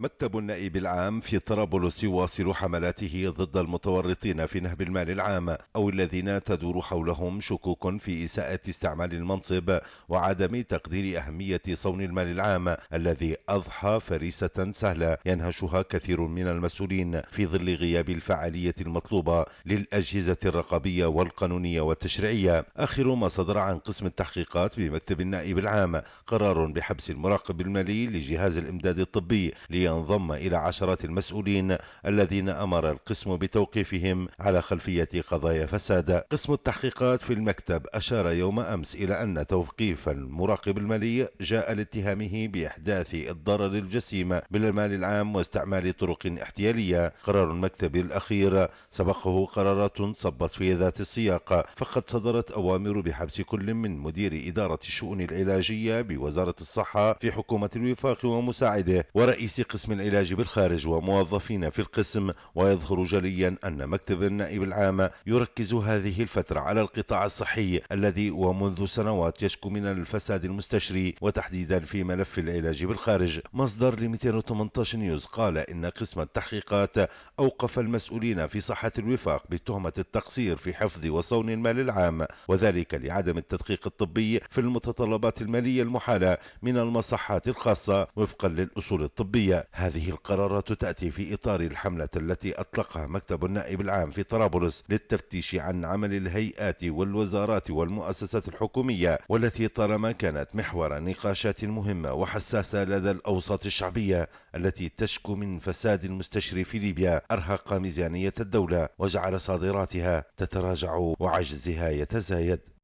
مكتب النائب العام في طرابلس يواصل حملاته ضد المتورطين في نهب المال العام أو الذين تدور حولهم شكوك في إساءة استعمال المنصب وعدم تقدير أهمية صون المال العام الذي أضحى فريسة سهلة ينهشها كثير من المسؤولين في ظل غياب الفعالية المطلوبة للأجهزة الرقابية والقانونية والتشريعية آخر ما صدر عن قسم التحقيقات بمكتب النائب العام قرار بحبس المراقب المالي لجهاز الإمداد الطبي لي لينضم إلى عشرات المسؤولين الذين أمر القسم بتوقيفهم على خلفية قضايا فساد قسم التحقيقات في المكتب أشار يوم أمس إلى أن توقيف المراقب المالي جاء لاتهامه بإحداث الضرر الجسيم بالمال العام واستعمال طرق احتيالية قرار المكتب الأخير سبقه قرارات صبت في ذات السياق فقد صدرت أوامر بحبس كل من مدير إدارة الشؤون العلاجية بوزارة الصحة في حكومة الوفاق ومساعده ورئيس قسم قسم العلاج بالخارج وموظفين في القسم ويظهر جليا أن مكتب النائب العام يركز هذه الفترة على القطاع الصحي الذي ومنذ سنوات يشكو من الفساد المستشري وتحديدا في ملف العلاج بالخارج مصدر ل 218 نيوز قال إن قسم التحقيقات أوقف المسؤولين في صحة الوفاق بتهمة التقصير في حفظ وصون المال العام وذلك لعدم التدقيق الطبي في المتطلبات المالية المحالة من المصحات الخاصة وفقا للأصول الطبية هذه القرارات تأتي في إطار الحملة التي أطلقها مكتب النائب العام في طرابلس للتفتيش عن عمل الهيئات والوزارات والمؤسسات الحكومية والتي طالما كانت محور نقاشات مهمة وحساسة لدى الأوساط الشعبية التي تشكو من فساد المستشري في ليبيا أرهق ميزانية الدولة وجعل صادراتها تتراجع وعجزها يتزايد